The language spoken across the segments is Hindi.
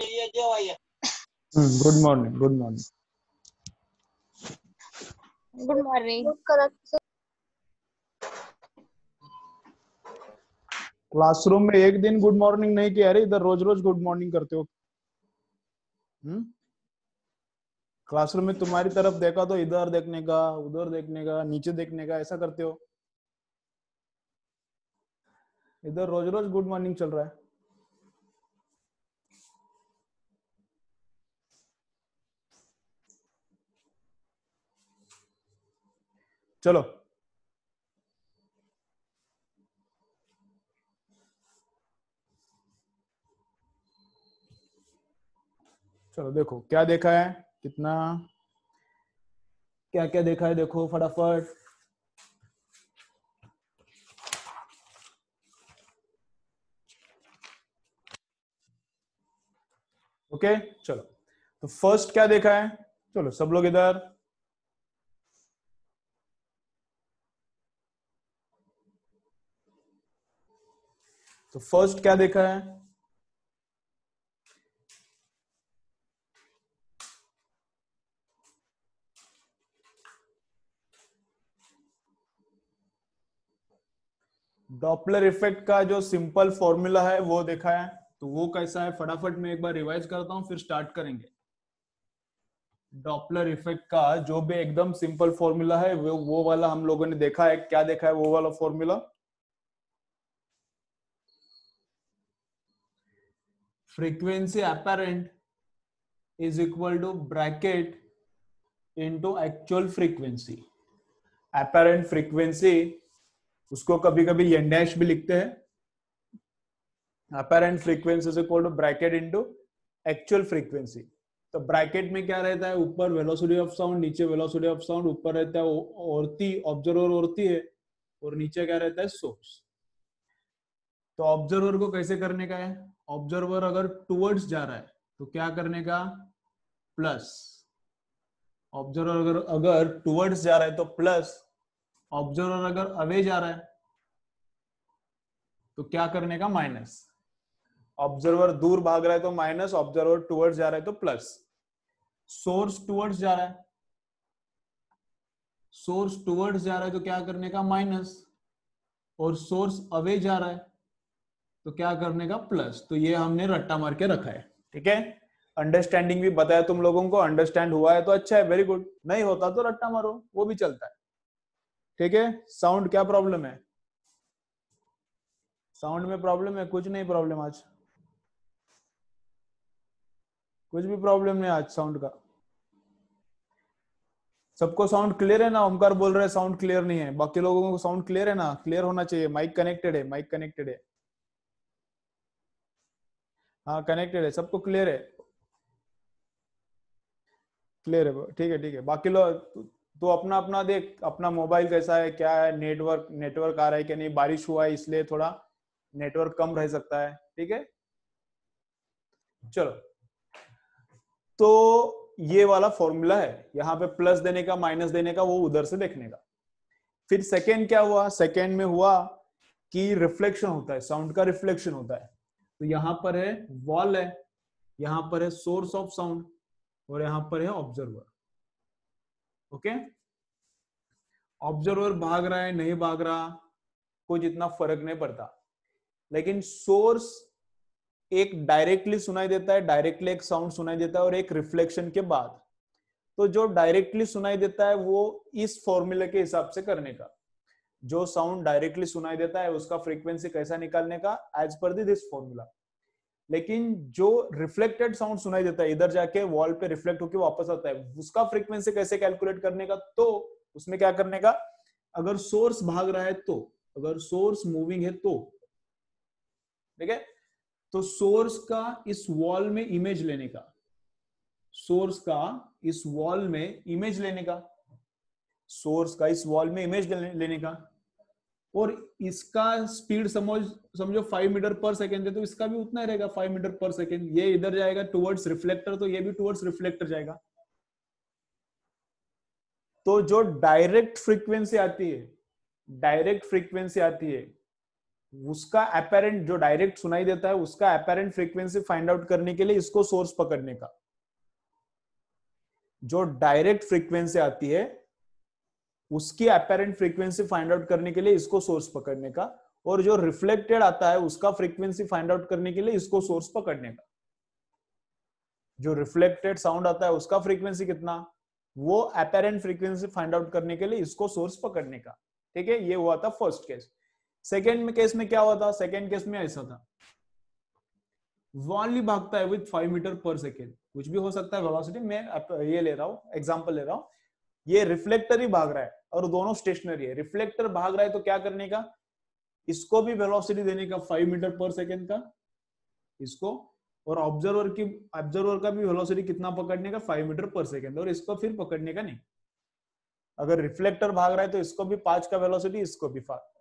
Good morning good morning good morning classroom में एक दिन गुड मॉर्निंग नहीं किया इधर रोज रोज गुड मॉर्निंग करते हो क्लासरूम hmm? में तुम्हारी तरफ देखा तो इधर देखने का उधर देखने का नीचे देखने का ऐसा करते हो इधर रोज रोज गुड मॉर्निंग चल रहा है चलो चलो देखो क्या देखा है कितना क्या क्या देखा है देखो फटाफट ओके okay, चलो तो फर्स्ट क्या देखा है चलो सब लोग इधर तो फर्स्ट क्या देखा है डॉपलर इफेक्ट का जो सिंपल फॉर्मूला है वो देखा है तो वो कैसा है फटाफट में एक बार रिवाइज करता हूं फिर स्टार्ट करेंगे डॉपलर इफेक्ट का जो भी एकदम सिंपल फॉर्मूला है वो वो वाला हम लोगों ने देखा है क्या देखा है वो वाला formula frequency apparent is equal to bracket into actual frequency apparent frequency उसको कभी कभी एन डैश भी लिखते हैं apparent frequency is equal to bracket into actual frequency तो ब्रैकेट में क्या रहता है ऊपर वेलोसिटी ऑफ साउंड नीचे वेलोसिटी ऑफ साउंड ऊपर रहता है औरती ऑब्जर्वर औरती है और नीचे क्या रहता है सोर्स तो ऑब्जर्वर को कैसे करने का है ऑब्जर्वर अगर टूवर्ड्स जा रहा है तो क्या करने का प्लस ऑब्जर्वर अगर अगर टूवर्ड्स जा रहा है तो प्लस ऑब्जर्वर अगर अवे जा रहा है तो क्या करने का माइनस ऑब्जर्वर दूर भाग रहा है तो माइनस ऑब्जर्वर टूवर्ड्स जा रहा है तो प्लस सोर्स टूवर्ड्स जा रहा है सोर्स टूवर्ड्स जा रहा है तो क्या करने का माइनस और सोर्स अवे जा रहा है तो क्या करने का प्लस तो ये हमने रट्टा मार के रखा है ठीक है अंडरस्टैंडिंग भी बताया तुम लोगों को अंडरस्टैंड हुआ है तो अच्छा है वेरी गुड नहीं होता तो रट्टा मारो वो भी चलता है ठीक है साउंड क्या प्रॉब्लम है साउंड में प्रॉब्लम है कुछ नहीं प्रॉब्लम आज कुछ भी प्रॉब्लम नहीं आज साउंड का सबको साउंड क्लियर है ना ओमकार बोल रहे साउंड क्लियर नहीं है बाकी लोगों को साउंड क्लियर है ना क्लियर होना चाहिए माइक कनेक्टेड है माइक कनेक्टेड है हाँ कनेक्टेड है सबको क्लियर है क्लियर है ठीक है ठीक है बाकी लोग तो, अपना अपना देख अपना मोबाइल कैसा है क्या है नेटवर्क नेटवर्क आ रहा है कि नहीं बारिश हुआ है इसलिए थोड़ा नेटवर्क कम रह सकता है ठीक है चलो तो ये वाला फॉर्मूला है यहाँ पे प्लस देने का माइनस देने का वो उधर से देखने का फिर सेकेंड क्या हुआ सेकेंड में हुआ कि रिफ्लेक्शन होता है साउंड का रिफ्लेक्शन होता है तो यहां पर है वॉल है यहां पर है सोर्स ऑफ साउंड और यहां पर है ऑब्जर्वर ओके ऑब्जर्वर भाग रहा है नहीं भाग रहा कुछ इतना फर्क नहीं पड़ता लेकिन सोर्स एक डायरेक्टली सुनाई देता है डायरेक्टली एक साउंड सुनाई देता है और एक रिफ्लेक्शन के बाद तो जो डायरेक्टली सुनाई देता है वो इस फॉर्मूले के हिसाब से करने का जो साउंड डायरेक्टली सुनाई देता है उसका फ्रीक्वेंसी कैसा निकालने का एज पर दिस फॉर्मूला लेकिन जो रिफ्लेक्टेड साउंड सुनाई देता है इधर जाके वॉल पे रिफ्लेक्ट होकर वापस आता है उसका फ्रीक्वेंसी कैसे कैलकुलेट करने का तो उसमें क्या करने का अगर सोर्स भाग रहा है तो अगर सोर्स मूविंग है तो ठीक है तो सोर्स का इस वॉल में इमेज लेने का सोर्स का इस वॉल में इमेज लेने का सोर्स का इस वॉल में इमेज लेने का और इसका स्पीड समझ समझो फाइव मीटर पर सेकेंड है तो इसका भी उतना ही रहेगा फाइव मीटर पर सेकेंड ये इधर जाएगा टुवर्ड्स रिफ्लेक्टर तो ये भी टुवर्ड्स रिफ्लेक्टर जाएगा तो जो डायरेक्ट फ्रीक्वेंसी आती है डायरेक्ट फ्रीक्वेंसी आती है उसका अपेरेंट जो डायरेक्ट सुनाई देता है उसका अपेरेंट फ्रीक्वेंसी फाइंड आउट करने के लिए इसको सोर्स पकड़ने का जो डायरेक्ट फ्रीक्वेंसी आती है उसकी अपेरेंट फ्रीक्वेंसी फाइंड आउट करने के लिए इसको सोर्स पकड़ने का और जो रिफ्लेक्टेड आता है उसका फ्रीक्वेंसी फाइंड आउट करने के लिए इसको सोर्स पकड़ने का जो रिफ्लेक्टेड साउंड आता है उसका फ्रीक्वेंसी कितना वो अपेरेंट फ्रीक्वेंसी फाइंड आउट करने के लिए इसको सोर्स पकड़ने का ठीक है ये हुआ था फर्स्ट केस सेकेंड में केस में क्या हुआ था सेकेंड केस में ऐसा था वॉनली भागता है with five meter per second कुछ भी हो सकता है वेलोसिटी मैं ये ले रहा हूँ एग्जाम्पल ले रहा हूँ ये रिफ्लेक्टर ही भाग रहा है और दोनों स्टेशनरी है रिफ्लेक्टर भाग रहा है तो क्या करने का इसको भी वेलोसिटी देने का फाइव मीटर पर सेकेंड का इसको और ऑब्जर्वर की ऑब्जर्वर का भी वेलोसिटी कितना पकड़ने का फाइव मीटर पर सेकेंड और इसको फिर पकड़ने का नहीं अगर रिफ्लेक्टर भाग रहा है तो इसको भी पांच का वेलोसिटी इसको भी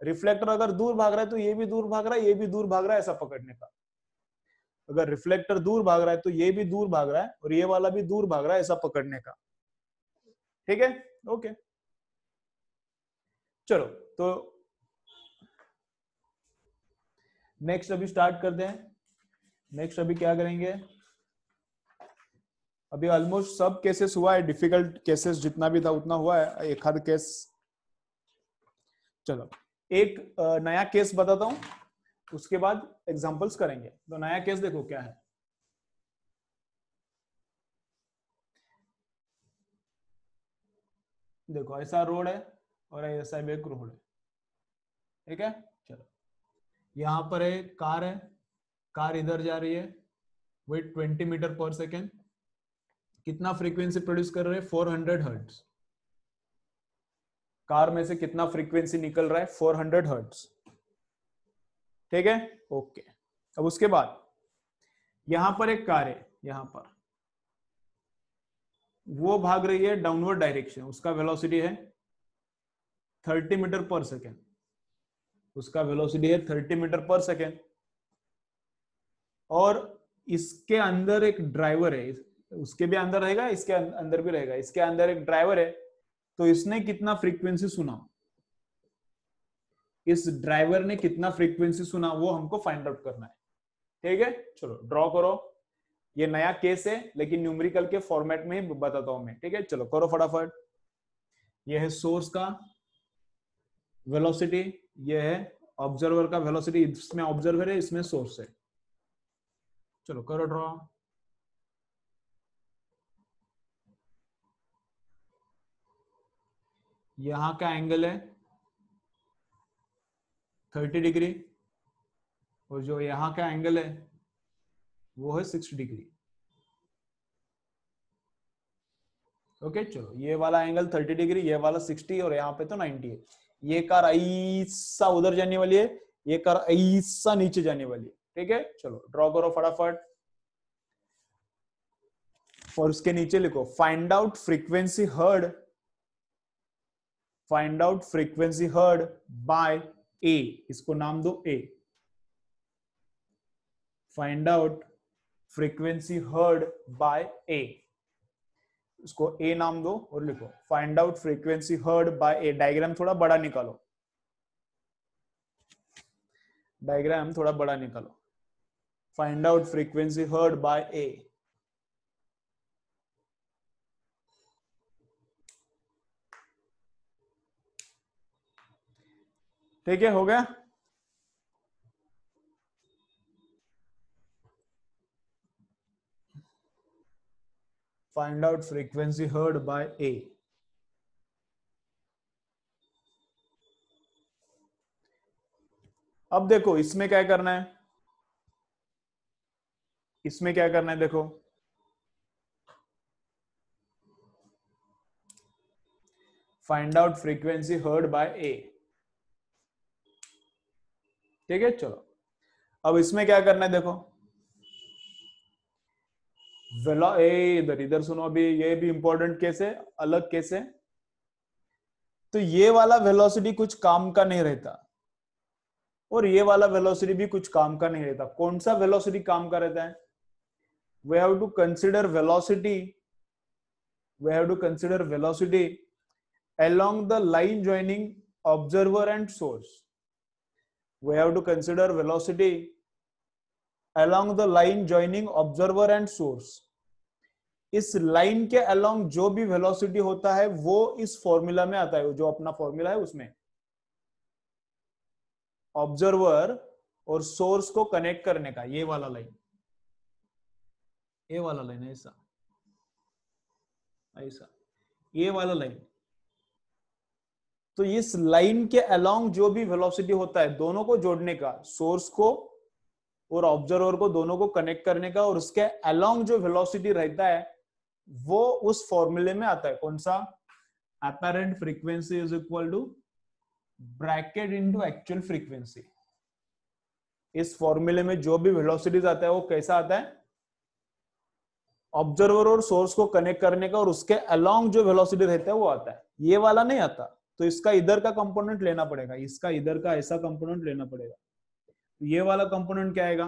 रिफ्लेक्टर अगर दूर भाग रहा है तो ये भी दूर भाग रहा है ये भी दूर भाग रहा है ऐसा पकड़ने का अगर रिफ्लेक्टर दूर भाग रहा है तो ये भी दूर भाग रहा है और ये वाला भी दूर भाग रहा है ऐसा पकड़ने का ठीक है ओके चलो तो नेक्स्ट अभी स्टार्ट करते हैं नेक्स्ट अभी क्या करेंगे अभी ऑलमोस्ट सब केसेस हुआ है डिफिकल्ट केसेस जितना भी था उतना हुआ है एक हद केस चलो एक नया केस बताता हूं उसके बाद एग्जांपल्स करेंगे तो नया केस देखो क्या है देखो ऐसा रोड है और ऐसा बैक रोड है ठीक है चलो यहाँ पर एक कार है कार इधर जा रही है वेट 20 मीटर पर सेकेंड कितना फ्रीक्वेंसी प्रोड्यूस कर रहे हैं 400 हंड्रेड हर्ट्स कार में से कितना फ्रीक्वेंसी निकल रहा है 400 हंड्रेड हर्ट्स ठीक है ओके अब उसके बाद यहां पर एक कार है यहां पर वो भाग रही है डाउनवर्ड डायरेक्शन उसका वेलोसिटी है 30 मीटर पर सेकेंड उसका वेलोसिटी है 30 मीटर पर सेकेंड और इसके अंदर एक ड्राइवर है उसके भी अंदर रहेगा इसके अं-, अंदर भी रहेगा इसके अंदर एक ड्राइवर है तो इसने कितना फ्रीक्वेंसी सुना इस ड्राइवर ने कितना फ्रीक्वेंसी सुना वो हमको फाइंड आउट करना है ठीक है चलो ड्रॉ करो ये नया केस है लेकिन न्यूमेरिकल के फॉर्मेट में ही बताता हूं मैं ठीक है चलो करो फटाफट ये है सोर्स का वेलोसिटी ये है ऑब्जर्वर का वेलोसिटी इसमें ऑब्जर्वर है इसमें सोर्स है चलो करो ड्रॉ यहां का एंगल है थर्टी डिग्री और जो यहां का एंगल है वो है सिक्स डिग्री ओके चलो ये वाला एंगल थर्टी डिग्री ये वाला सिक्सटी और यहाँ पे तो नाइनटी है ये कार ऐसा उधर जाने वाली है ये कार ऐसा नीचे जाने वाली है ठीक है चलो ड्रॉ करो फटाफट और उसके नीचे लिखो फाइंड आउट फ्रीक्वेंसी हर्ड फाइंड आउट फ्रीक्वेंसी हर्ड बाय ए इसको नाम दो A find out frequency heard by ए इसको ए नाम दो और लिखो find out frequency heard by A diagram थोड़ा बड़ा निकालो डायग्राम थोड़ा बड़ा निकालो find out frequency heard by A ठीक है हो गया Find out frequency heard by A. अब देखो इसमें क्या करना है इसमें क्या करना है देखो find out frequency heard by A ठीक है चलो अब इसमें क्या करना है देखो इधर इधर सुनो अभी ये भी इंपॉर्टेंट केस है अलग केस है तो ये वाला वेलोसिटी कुछ काम का नहीं रहता और ये वाला वेलोसिटी भी कुछ काम का नहीं रहता कौन सा वेलोसिटी काम का रहता है we have to consider velocity we have to consider velocity along the line joining observer and source we have to consider velocity along the line joining observer and source इस लाइन के अलोंग जो भी वेलोसिटी होता है वो इस फॉर्मूला में आता है जो अपना फॉर्मूला है उसमें ऑब्जर्वर और सोर्स को कनेक्ट करने का ये वाला लाइन ये वाला लाइन ऐसा ऐसा ये वाला लाइन तो इस लाइन के अलोंग जो भी वेलोसिटी होता है दोनों को जोड़ने का सोर्स को और ऑब्जर्वर को दोनों को कनेक्ट करने का और उसके अलोंग जो वेलोसिटी रहता है वो उस फॉर्मूले में आता है कौन सा apparent frequency is equal to bracket into actual frequency इस फॉर्मूले में जो भी वेलोसिटीज आता है वो कैसा आता है ऑब्जर्वर और सोर्स को कनेक्ट करने का और उसके अलोंग जो वेलोसिटी रहता है वो आता है ये वाला नहीं आता तो इसका इधर का कंपोनेंट लेना पड़ेगा इसका इधर का ऐसा कंपोनेंट लेना पड़ेगा तो ये वाला कंपोनेंट क्या आएगा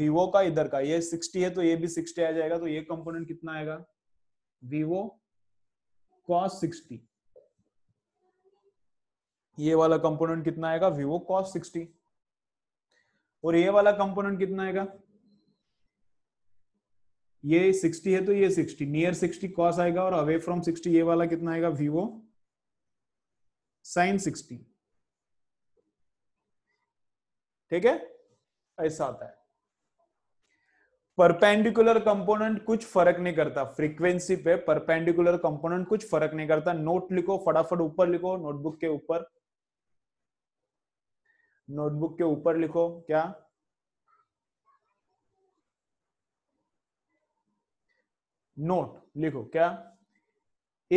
vivo का इधर का ये 60 है तो ये भी 60 आ जाएगा तो ये कंपोनेंट कितना आएगा vivo cos 60 ये वाला कंपोनेंट कितना आएगा vivo cos 60 और ये वाला कंपोनेंट कितना आएगा ये 60 है तो ये 60 नियर 60 cos आएगा और अवे फ्रॉम 60 ये वाला कितना आएगा vivo sin 60 ठीक है ऐसा आता है परपेंडिकुलर कंपोनेंट कुछ फर्क नहीं करता फ्रीक्वेंसी पे परपेंडिकुलर कंपोनेंट कुछ फर्क नहीं करता नोट लिखो फटाफट ऊपर लिखो नोटबुक के ऊपर नोटबुक के ऊपर लिखो क्या नोट लिखो क्या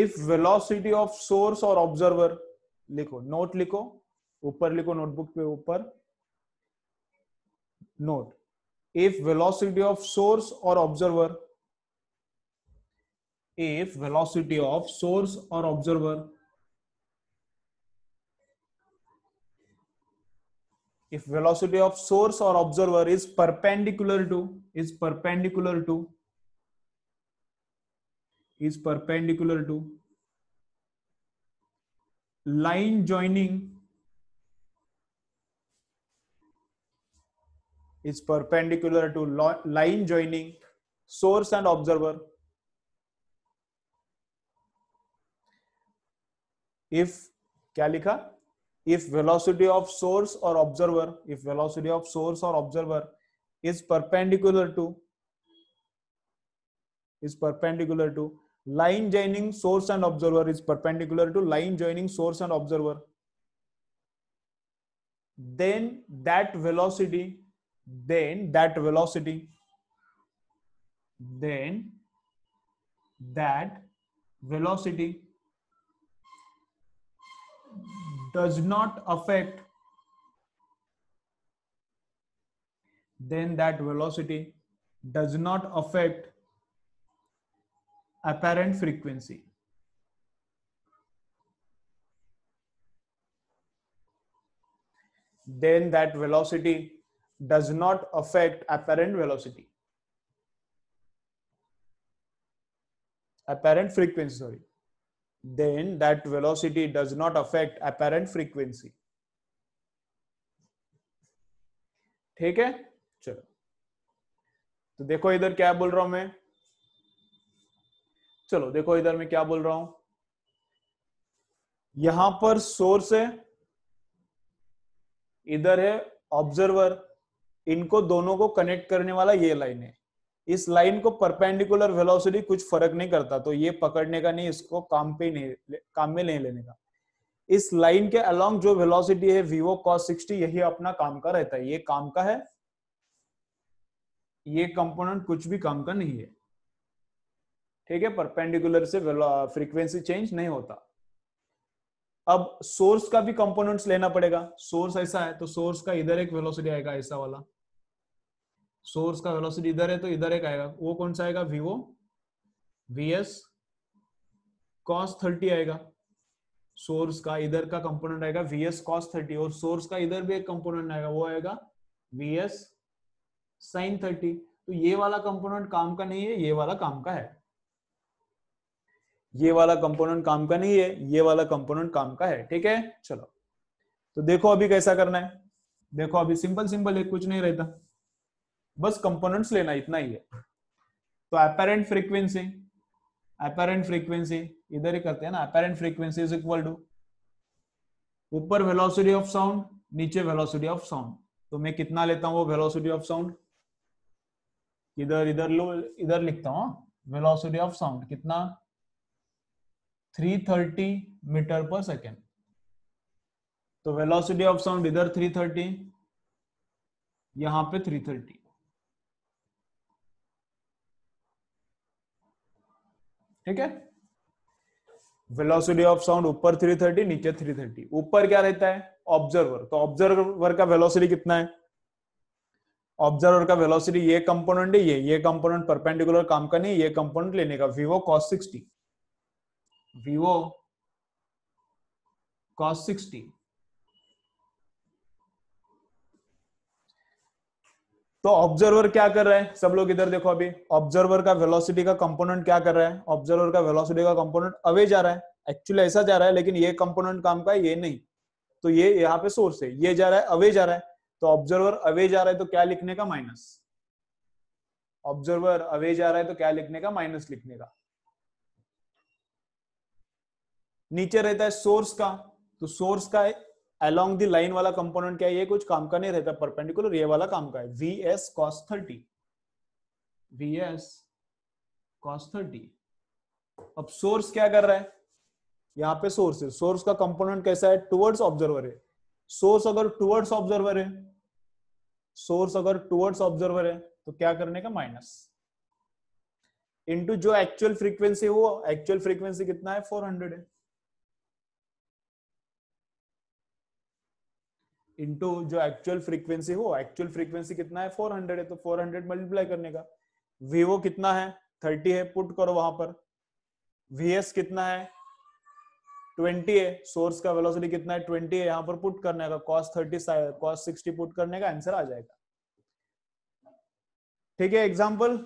इफ वेलोसिटी ऑफ सोर्स और ऑब्जर्वर लिखो नोट लिखो ऊपर लिखो नोटबुक पे ऊपर Note, if velocity of source or observer, if velocity of source or observer, if velocity of source or observer is perpendicular to, is perpendicular to, is perpendicular to line joining is perpendicular to line joining source and observer. If क्या लिखा if velocity of source or observer if velocity of source or observer is perpendicular to is perpendicular to line joining source and observer is perpendicular to line joining source and observer then that velocity then that velocity then that velocity does not affect then that velocity does not affect apparent frequency then that velocity does not affect apparent velocity apparent frequency sorry then that velocity does not affect apparent frequency ठीक है चलो तो देखो इधर क्या बोल रहा हूं मैं चलो देखो इधर मैं क्या बोल रहा हूं यहां पर सोर्स है इधर है ऑब्जर्वर इनको दोनों को कनेक्ट करने वाला ये लाइन है इस लाइन को परपेंडिकुलर वेलोसिटी कुछ फर्क नहीं करता तो ये पकड़ने का नहीं इसको काम पे नहीं काम में नहीं लेने का इस लाइन के अलोंग जो वेलोसिटी है vivo cos 60 यही अपना काम का रहता है ये काम का है ये कंपोनेंट कुछ भी काम का नहीं है ठीक है परपेंडिकुलर से फ्रीक्वेंसी चेंज नहीं होता अब सोर्स का भी कंपोनेंट्स लेना पड़ेगा सोर्स ऐसा है तो सोर्स का इधर एक वेलोसिटी आएगा ऐसा वाला सोर्स का वेलोसिटी इधर है तो इधर एक आएगा वो कौन सा आएगा वीवो वी एस कॉस थर्टी आएगा सोर्स का इधर का कंपोनेंट आएगा वी एस कॉस थर्टी और सोर्स का इधर भी एक कंपोनेंट आएगा वो आएगा वी एस साइन थर्टी तो ये वाला कंपोनेंट काम का नहीं है ये वाला काम का है ये वाला कंपोनेंट काम का नहीं है ये वाला कंपोनेंट काम का है ठीक है चलो तो देखो अभी कैसा करना है देखो अभी सिंपल सिंपल एक कुछ नहीं रहता बस कंपोनेंट्स लेना इतना ही है तो अपेरेंट फ्रीक्वेंसी अपेरेंट फ्रीक्वेंसी इधर ही करते हैं ना apparent frequency is equal to ऊपर वेलोसिटी ऑफ साउंड नीचे वेलोसिटी ऑफ साउंड तो मैं कितना लेता हूं वो वेलोसिटी ऑफ साउंड इधर इधर लो इधर लिखता हूं वेलोसिटी ऑफ साउंड कितना 330 मीटर पर सेकेंड तो वेलोसिटी ऑफ साउंड इधर 330 यहां पे 330 ठीक है वेलोसिटी ऑफ साउंड ऊपर 330 नीचे 330 ऊपर क्या रहता है ऑब्जर्वर तो ऑब्जर्वर का वेलोसिटी कितना है ऑब्जर्वर का वेलोसिटी ये कंपोनेंट है ये ये कंपोनेंट परपेंडिकुलर काम का नहीं ये कंपोनेंट लेने का विवो कॉस 60 विवो कॉस तो ऑब्जर्वर क्या कर रहा है सब लोग इधर देखो अभी ऑब्जर्वर का वेलोसिटी का कंपोनेंट क्या कर रहा है ऑब्जर्वर का वेलोसिटी का कंपोनेंट अवे जा रहा है एक्चुअली ऐसा जा रहा है लेकिन ये कंपोनेंट काम का ये नहीं तो ये यहाँ पे सोर्स है ये जा रहा है अवे जा रहा है तो ऑब्जर्वर अवे जा रहा है तो क्या लिखने का माइनस ऑब्जर्वर अवे जा रहा है तो क्या लिखने का माइनस लिखने का नीचे रहता है सोर्स का तो सोर्स का अलोंग द लाइन वाला कंपोनेंट क्या है ये कुछ काम का नहीं रहता परपेंडिकुलर ये वाला काम का है V S cos thirty V S cos thirty अब सोर्स क्या कर रहा है यहां पे सोर्स है सोर्स का कंपोनेंट कैसा है टुवर्ड्स ऑब्जर्वर है सोर्स अगर टुवर्ड्स ऑब्जर्वर है सोर्स अगर टुवर्ड्स ऑब्जर्वर है तो क्या करने का माइनस इनटू जो एक्चुअल फ्रीक्वेंसी वो एक्चुअल फ्रीक्वेंसी कितना है 400 है इंटू जो एक्चुअल फ्रीक्वेंसी हो एक्चुअल फ्रीक्वेंसी कितना है 400 है तो 400 मल्टीप्लाई करने का वीवो कितना है 30 है पुट करो वहां पर वीएस कितना है 20 है सोर्स का वेलोसिटी कितना है 20 है यहां पर पुट करने का कॉस 30 कॉस 60 पुट करने का आंसर आ जाएगा ठीक है एग्जाम्पल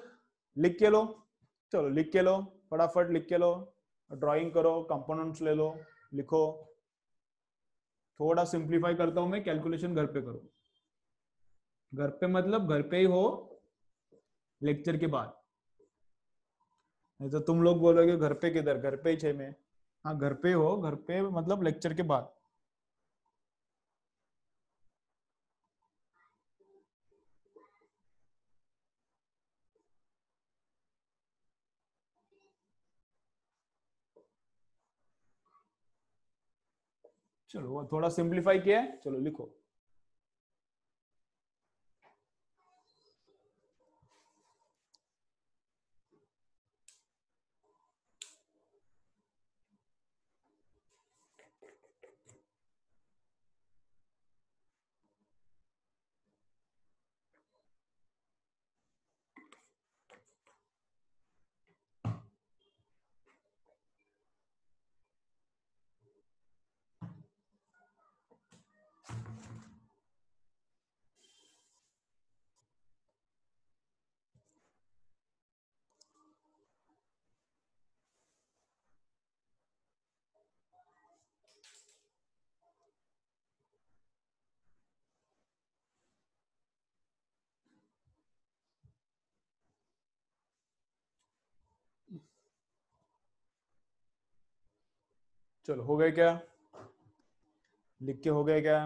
लिख के लो चलो लिख के लो फटाफट लिख के लो ड्राइंग करो कंपोनेंट्स ले लो लिखो थोड़ा सिंप्लीफाई करता हूं मैं कैलकुलेशन घर पे करो घर पे मतलब घर पे ही हो लेक्चर के बाद नहीं तो तुम लोग बोलोगे घर पे किधर घर पे ही छे में हाँ घर पे हो घर पे मतलब लेक्चर के बाद चलो थोड़ा सिंप्लीफाई किया है चलो लिखो चलो हो गए क्या लिख के हो गए क्या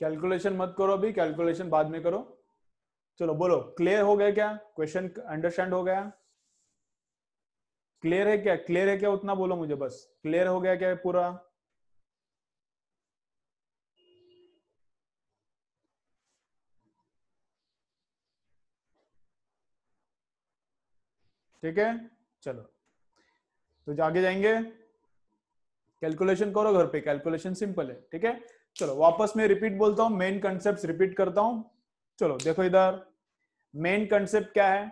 कैलकुलेशन मत करो अभी कैलकुलेशन बाद में करो चलो बोलो क्लियर हो गया क्या क्वेश्चन अंडरस्टैंड हो गया क्लियर है क्या क्लियर है क्या उतना बोलो मुझे बस क्लियर हो गया क्या पूरा ठीक है चलो तो आगे जाएंगे कैलकुलेशन करो घर पे कैलकुलेशन सिंपल है ठीक है चलो वापस में रिपीट बोलता हूं मेन कंसेप्ट रिपीट करता हूं चलो देखो इधर मेन कंसेप्ट क्या है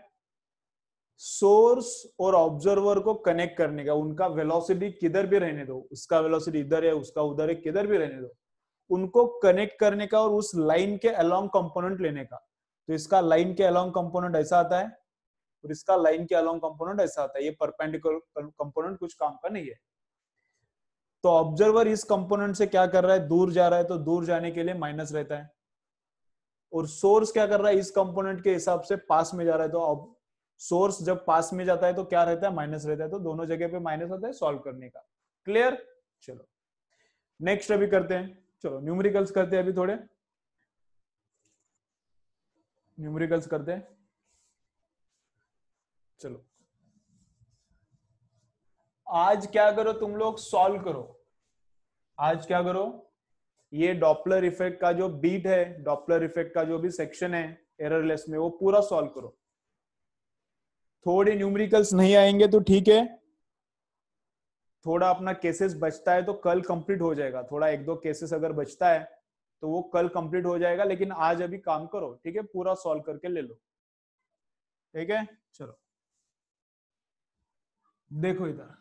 सोर्स और ऑब्जर्वर को कनेक्ट करने का उनका वेलोसिटी किधर भी रहने दो उसका वेलोसिटी इधर है उसका उधर है किधर भी रहने दो उनको कनेक्ट करने का और उस लाइन के अलोंग कंपोनेंट लेने का तो इसका लाइन के अलोंग कंपोनेंट ऐसा आता है और इसका लाइन के अलोंग कंपोनेंट ऐसा आता है ये परपेंडिकुलर कंपोनेंट कुछ काम का नहीं है तो ऑब्जर्वर इस कंपोनेंट से क्या कर रहा है दूर जा रहा है तो दूर जाने के लिए माइनस रहता है और सोर्स क्या कर रहा है इस कंपोनेंट के हिसाब से पास में जा रहा है तो सोर्स जब पास में जाता है तो क्या रहता है माइनस रहता है तो दोनों जगह पे माइनस होता है सॉल्व करने का क्लियर चलो नेक्स्ट अभी करते हैं चलो न्यूमरिकल्स करते हैं अभी थोड़े न्यूमरिकल्स करते हैं चलो आज क्या करो तुम लोग सॉल्व करो आज क्या करो ये डॉपलर इफेक्ट का जो बीट है डॉपलर इफेक्ट का जो भी सेक्शन है एररलेस में वो पूरा सॉल्व करो थोड़े न्यूमेरिकल्स नहीं आएंगे तो ठीक है थोड़ा अपना केसेस बचता है तो कल कंप्लीट हो जाएगा थोड़ा एक दो केसेस अगर बचता है तो वो कल कंप्लीट हो जाएगा लेकिन आज अभी काम करो ठीक है पूरा सॉल्व करके ले लो ठीक है चलो देखो इधर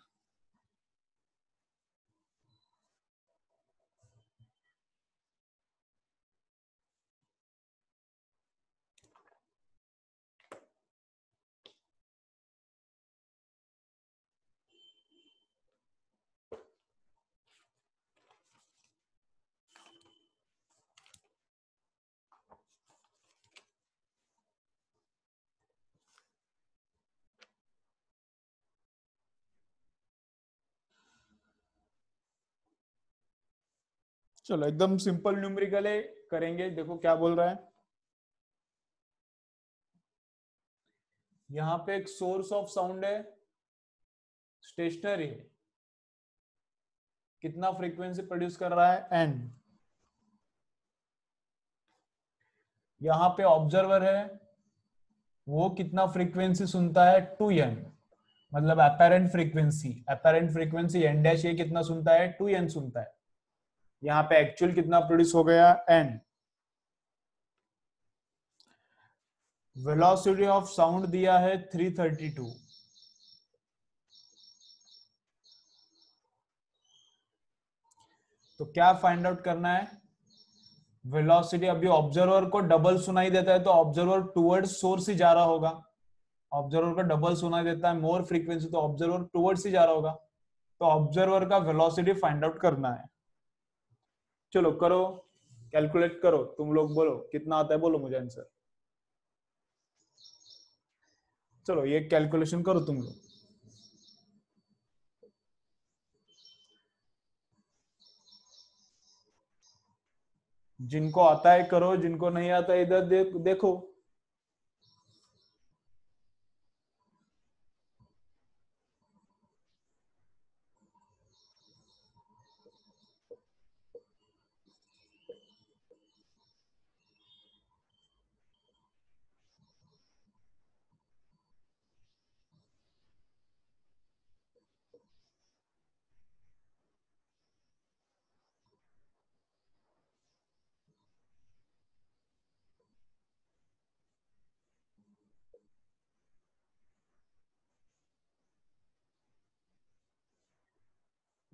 चलो एकदम सिंपल न्यूमरिकल है करेंगे देखो क्या बोल रहा है यहां पे एक सोर्स ऑफ साउंड है स्टेशनरी है कितना फ्रीक्वेंसी प्रोड्यूस कर रहा है एंड यहां पे ऑब्जर्वर है वो कितना फ्रीक्वेंसी सुनता है टू एन मतलब apparent frequency apparent frequency N dash ये कितना सुनता है टू एन सुनता है यहाँ पे एक्चुअल कितना प्रोड्यूस हो गया एन वेलोसिटी ऑफ साउंड दिया है 332 तो क्या फाइंड आउट करना है वेलोसिटी अभी ऑब्जर्वर को डबल सुनाई देता है तो ऑब्जर्वर टुवर्ड सोर्स ही जा रहा होगा ऑब्जर्वर का डबल सुनाई देता है मोर फ्रीक्वेंसी तो ऑब्जर्वर टुवर्ड्स ही जा रहा होगा तो ऑब्जर्वर का वेलोसिटी फाइंड आउट करना है चलो करो कैलकुलेट करो तुम लोग बोलो कितना आता है बोलो मुझे आंसर चलो ये कैलकुलेशन करो तुम लोग जिनको आता है करो जिनको नहीं आता है इधर देख देखो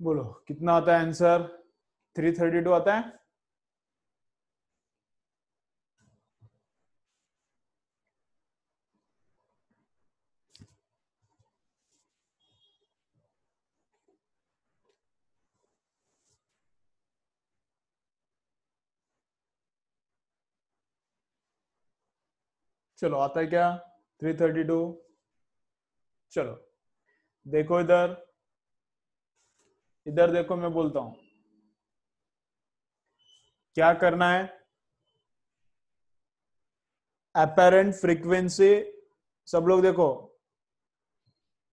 बोलो कितना आता है आंसर 332 आता है चलो आता है क्या 332 चलो देखो इधर इधर देखो मैं बोलता हूं क्या करना है अपेरेंट फ्रीक्वेंसी सब लोग देखो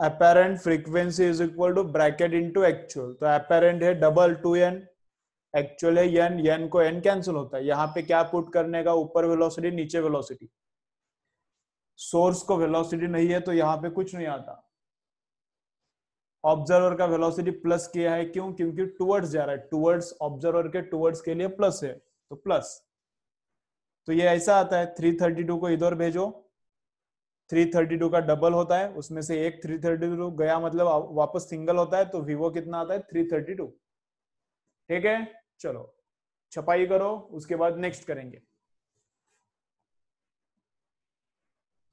apparent frequency is equal to bracket into actual तो अपेरेंट है डबल टू एन एक्चुअल है एन एन को एन कैंसिल होता है यहां पे क्या पुट करने का ऊपर वेलोसिटी नीचे वेलोसिटी सोर्स को वेलोसिटी नहीं है तो यहाँ पे कुछ नहीं आता ऑब्जर्वर का वेलोसिटी प्लस किया है क्यों क्योंकि टुवर्ड्स जा रहा है टुवर्ड्स ऑब्जर्वर के टुवर्ड्स के लिए प्लस है तो प्लस तो ये ऐसा आता है 332 को इधर भेजो 332 का डबल होता है उसमें से एक 332 गया मतलब वापस सिंगल होता है तो वीवो कितना आता है 332 ठीक है चलो छपाई करो उसके बाद नेक्स्ट करेंगे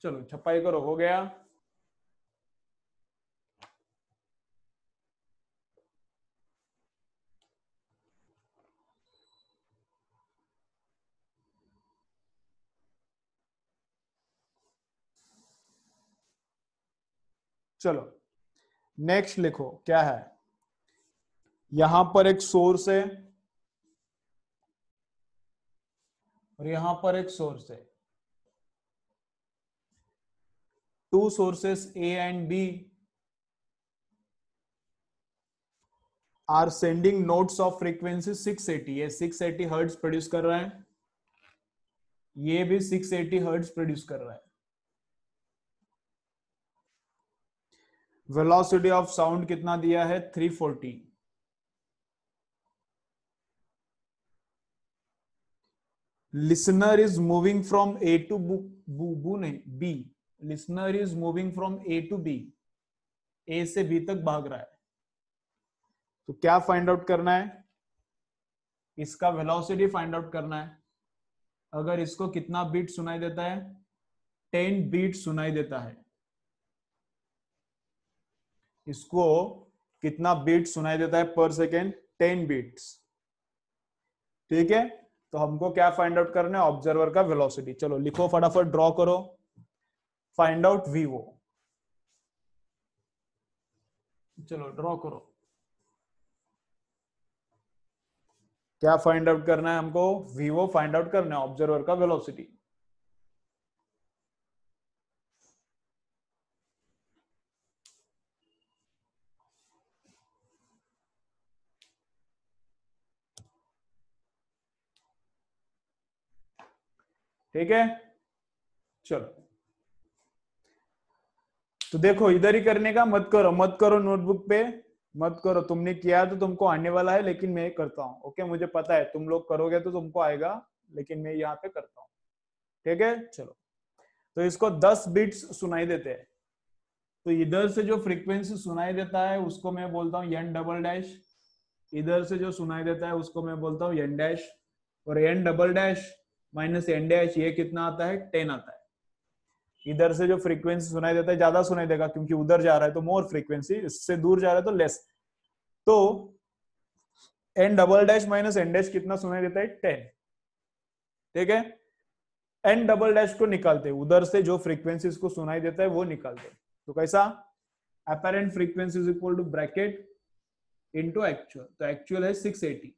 चलो छपाई करो हो गया चलो नेक्स्ट लिखो क्या है यहां पर एक सोर्स है और यहां पर एक सोर्स है two sources A and B are sending notes of frequency 680 ये 680 हर्ट्ज प्रोड्यूस कर रहा है ये भी 680 हर्ट्ज प्रोड्यूस कर रहा है वेलोसिटी ऑफ साउंड कितना दिया है 340 listener is moving from A to बू बू नहीं B listener is moving from A to B A से बी तक भाग रहा है तो क्या फाइंड आउट करना है इसका वेलोसिटी फाइंड आउट करना है अगर इसको कितना बीट सुनाई देता है टेन बीट सुनाई देता है इसको कितना बीट सुनाई देता है पर सेकेंड टेन बीट्स ठीक है तो हमको क्या फाइंड आउट करना है ऑब्जर्वर का वेलोसिटी चलो लिखो फटाफट ड्रॉ करो फाइंड आउट वीवो चलो ड्रॉ करो क्या फाइंड आउट करना है हमको वीवो फाइंड आउट करना है ऑब्जर्वर का वेलोसिटी ठीक है चलो तो देखो इधर ही करने का मत करो मत करो नोटबुक पे मत करो तुमने किया तो तुमको आने वाला है लेकिन मैं करता हूं ओके मुझे पता है तुम लोग करोगे तो तुमको आएगा लेकिन मैं यहाँ पे करता हूँ ठीक है चलो तो इसको 10 बिट्स सुनाई देते हैं तो इधर से जो फ्रीक्वेंसी सुनाई देता है उसको मैं बोलता हूँ एन डबल डैश इधर से जो सुनाई देता है उसको मैं बोलता हूँ एन डैश और N double dash minus N dash ये कितना आता है टेन आता है इधर से जो फ्रीक्वेंसी सुनाई देता है ज्यादा सुनाई देगा क्योंकि उधर जा रहा है तो मोर फ्रीक्वेंसी इससे दूर जा रहा है तो लेस तो N double dash minus N dash कितना सुनाई देता है टेन ठीक है एन डबल डैश को निकालते उधर से जो फ्रीक्वेंसी को सुनाई देता है वो निकालते तो कैसा apparent frequency is equal to bracket into actual तो एक्चुअल है 680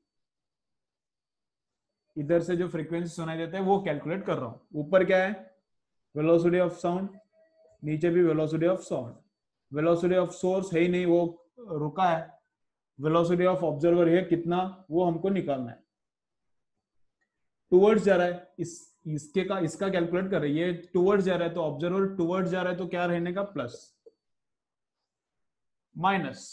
इधर से जो फ्रीक्वेंसी सुनाई देता है वो कैलकुलेट कर रहा हूं ऊपर क्या है वेलोसिटी ऑफ साउंड नीचे भी velocity of sound velocity of source है ही नहीं वो रुका है वेलोसिटी ऑफ ऑब्जर्वर है कितना वो हमको निकालना है टूवर्ड्स जा रहा है इस इसके का इसका कैलकुलेट कर रहे ये टूवर्ड्स जा रहा है तो ऑब्जर्वर टूवर्ड्स जा रहा है तो क्या रहने का प्लस माइनस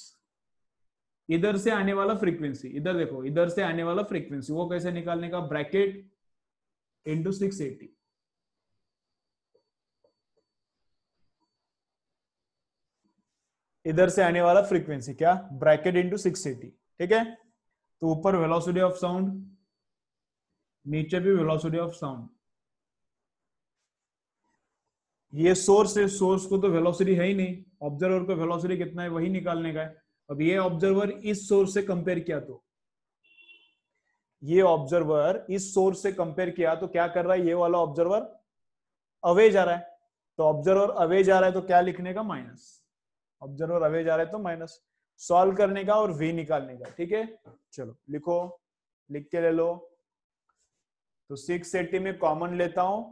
इधर से आने वाला फ्रीक्वेंसी इधर देखो इधर से आने वाला फ्रीक्वेंसी वो कैसे निकालने का ब्रैकेट इंटू सिक्स एटी इधर से आने वाला फ्रीक्वेंसी क्या ब्रैकेट इंटू सिक्स एटी ठीक है तो ऊपर वेलोसिटी ऑफ साउंड नीचे भी वेलोसिटी ऑफ साउंड ये सोर्स है सोर्स को तो वेलोसिटी है ही नहीं ऑब्जर्वर को वेलोसिटी कितना है वही निकालने का है अब ये ऑब्जर्वर इस सोर्स से कंपेयर किया तो ये ऑब्जर्वर इस सोर्स से कंपेयर किया तो क्या कर रहा है ये वाला ऑब्जर्वर अवे जा रहा है तो ऑब्जर्वर अवे जा रहा है तो क्या लिखने का माइनस ऑब्जर्वर अवे जा रहा है तो माइनस सॉल्व करने का और वी निकालने का ठीक है चलो लिखो लिख के ले लो तो सिक्स एटी में कॉमन लेता हूं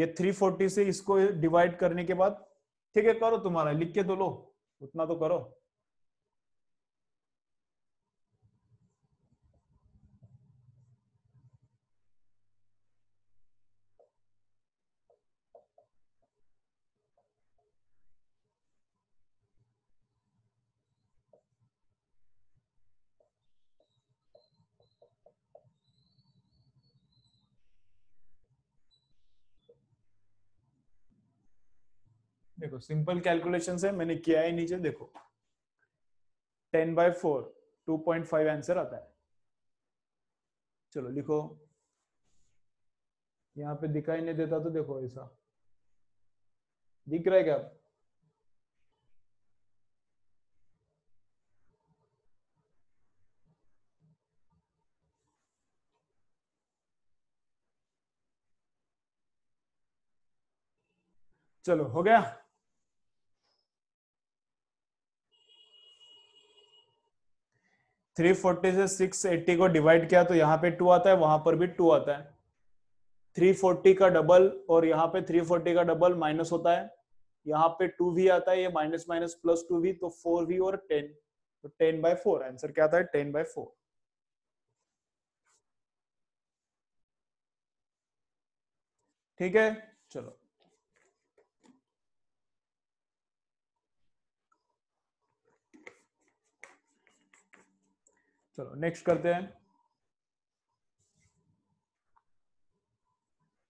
ये थ्री फोर्टी से इसको डिवाइड करने के बाद ठीक है करो तुम्हारा लिख के दो तो लो उतना तो करो देखो सिंपल कैलकुलेशन है मैंने किया है नीचे देखो ten by four two point five answer आता है चलो लिखो यहाँ पे दिखाई नहीं देता तो देखो ऐसा दिख रहा है क्या चलो हो गया थ्री फोर्टी से सिक्स एट्टी को डिवाइड किया तो यहाँ पे टू आता है वहां पर भी टू आता है थ्री फोर्टी का डबल और यहाँ पे थ्री फोर्टी का डबल माइनस होता है यहाँ पे टू भी आता है ये माइनस माइनस प्लस टू भी तो फोर भी और टेन तो टेन बाय फोर आंसर क्या आता है टेन बाय फोर ठीक है चलो चलो नेक्स्ट करते हैं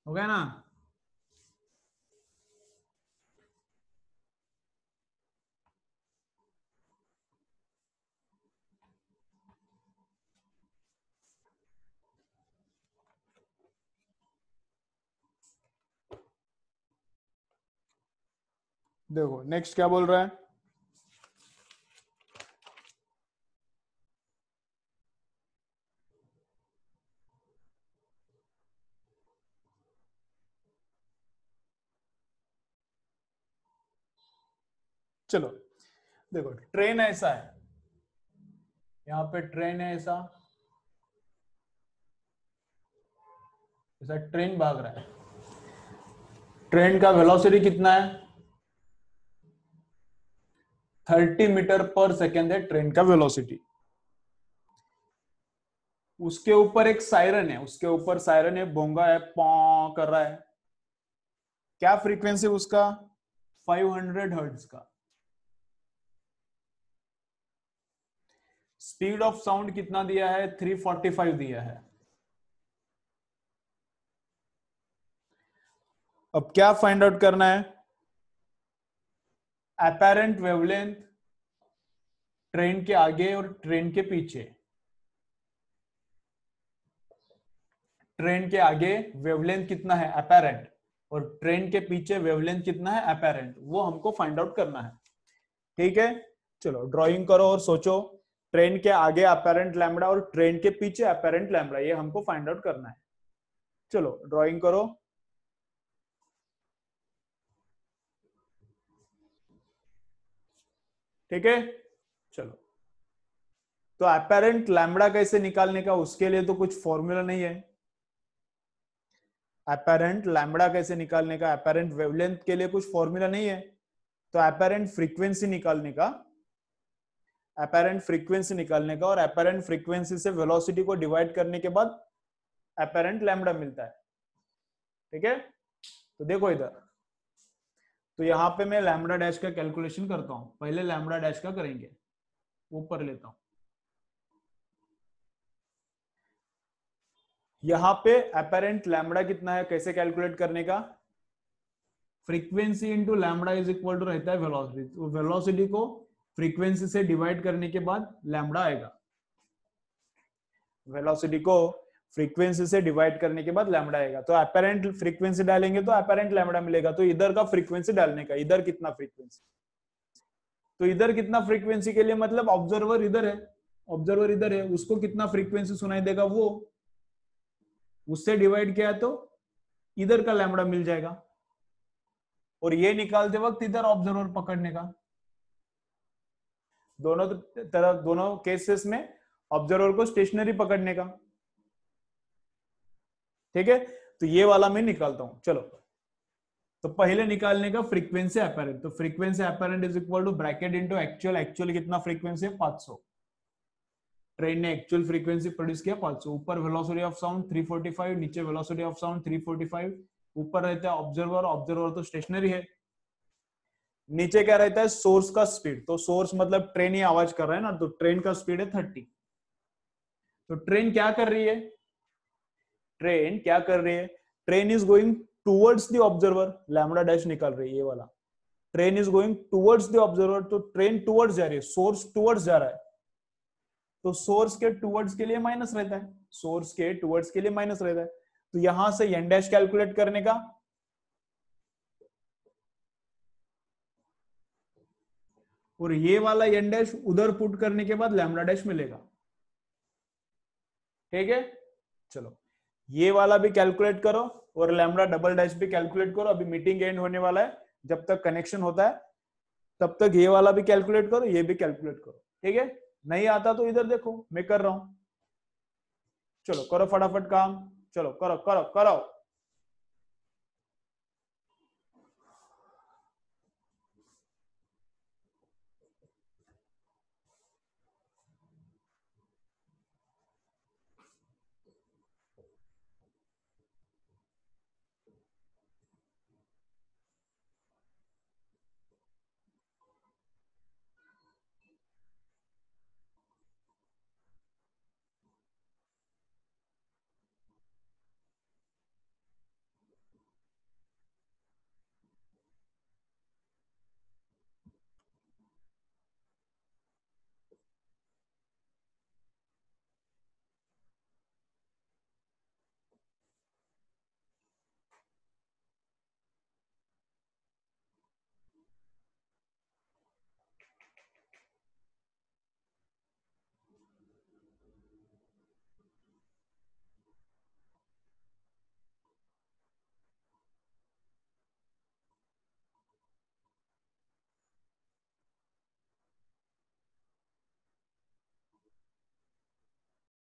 हो गया ना देखो नेक्स्ट क्या बोल रहा है चलो देखो ट्रेन ऐसा है यहां पे ट्रेन है ऐसा ऐसा ट्रेन भाग रहा है ट्रेन का वेलोसिटी कितना है 30 मीटर पर सेकेंड है ट्रेन का वेलोसिटी उसके ऊपर एक सायरन है उसके ऊपर सायरन है बोंगा है पॉ कर रहा है क्या फ्रीक्वेंसी उसका 500 हर्ट्ज का स्पीड ऑफ साउंड कितना दिया है 345 दिया है अब क्या फाइंड आउट करना है अपेरेंट वेवलेंथ ट्रेन के आगे और ट्रेन के पीछे ट्रेन के आगे वेवलेंथ कितना है अपेरेंट और ट्रेन के पीछे वेवलेंथ कितना है अपेरेंट वो हमको फाइंड आउट करना है ठीक है चलो ड्राइंग करो और सोचो ट्रेन के आगे अपेरेंट लैमडा और ट्रेन के पीछे अपेरेंट लैमडा ये हमको फाइंड आउट करना है चलो ड्रॉइंग करो ठीक है चलो तो अपेरेंट लैमडा कैसे निकालने का उसके लिए तो कुछ फॉर्मूला नहीं है अपेरेंट लैमडा कैसे निकालने का अपेरेंट वेवलेंथ के लिए कुछ फॉर्मूला नहीं है तो अपेरेंट फ्रीक्वेंसी निकालने का अपेरेंट फ्रीक्वेंसी निकालने का और अपेरेंट फ्रीक्वेंसी से वेलोसिटी को डिवाइड करने के बाद अपेरेंट लैम्डा मिलता है ठीक है तो देखो इधर तो यहां पे मैं लैमडा डैश का कैलकुलेशन करता हूं पहले लैमडा डैश का करेंगे ऊपर लेता हूं यहां पे अपेरेंट लैमडा कितना है कैसे कैलकुलेट करने का frequency into lambda is equal to रहता है वेलोसिटी तो वेलोसिटी को फ्रीक्वेंसी से डिवाइड करने के बाद लैमडा आएगा वेलोसिटी को फ्रीक्वेंसी से डिवाइड करने के बाद लैमडा आएगा तो अपेरेंट फ्रीक्वेंसी डालेंगे तो अपेरेंट लैमडा मिलेगा तो इधर का फ्रीक्वेंसी डालने का इधर कितना फ्रीक्वेंसी तो इधर कितना फ्रीक्वेंसी के लिए मतलब ऑब्जर्वर इधर है ऑब्जर्वर इधर है उसको कितना फ्रीक्वेंसी सुनाई देगा वो उससे डिवाइड किया तो इधर का लैमडा मिल जाएगा और ये निकालते वक्त इधर ऑब्जर्वर पकड़ने का दोनों तरफ दोनों केसेस में ऑब्जर्वर को स्टेशनरी पकड़ने का ठीक है तो ये वाला मैं निकालता हूं चलो तो पहले निकालने का फ्रीक्वेंसी अपेरेंट तो frequency apparent is equal to bracket into actual actual कितना फ्रीक्वेंसी है 500 ट्रेन ने एक्चुअल फ्रीक्वेंसी प्रोड्यूस किया 500 ऊपर वेलोसिटी ऑफ साउंड 345 नीचे वेलोसिटी ऑफ साउंड 345 ऊपर रहता है ऑब्जर्वर ऑब्जर्वर तो स्टेशनरी है नीचे क्या रहता है सोर्स का स्पीड तो सोर्स मतलब ट्रेन ही आवाज कर रहा है ना तो ट्रेन का स्पीड है थर्टी तो ट्रेन क्या कर रही है ट्रेन क्या कर रही है train is going towards the observer lambda dash निकाल रही है ये वाला train is going towards the observer तो ट्रेन टूवर्ड्स जा रही है सोर्स टूवर्ड्स जा रहा है तो सोर्स के टूवर्ड्स के लिए माइनस रहता है सोर्स के टूवर्ड्स के लिए माइनस रहता है तो यहां से एन डैश कैलकुलेट करने का और ये वाला एन डैश उधर पुट करने के बाद लैमडा डैश मिलेगा ठीक है चलो ये वाला भी कैलकुलेट करो और लैमडा डबल डैश भी कैलकुलेट करो अभी मीटिंग एंड होने वाला है जब तक कनेक्शन होता है तब तक ये वाला भी कैलकुलेट करो ये भी कैलकुलेट करो ठीक है नहीं आता तो इधर देखो मैं कर रहा हूं चलो करो फटाफट काम चलो करो करो करो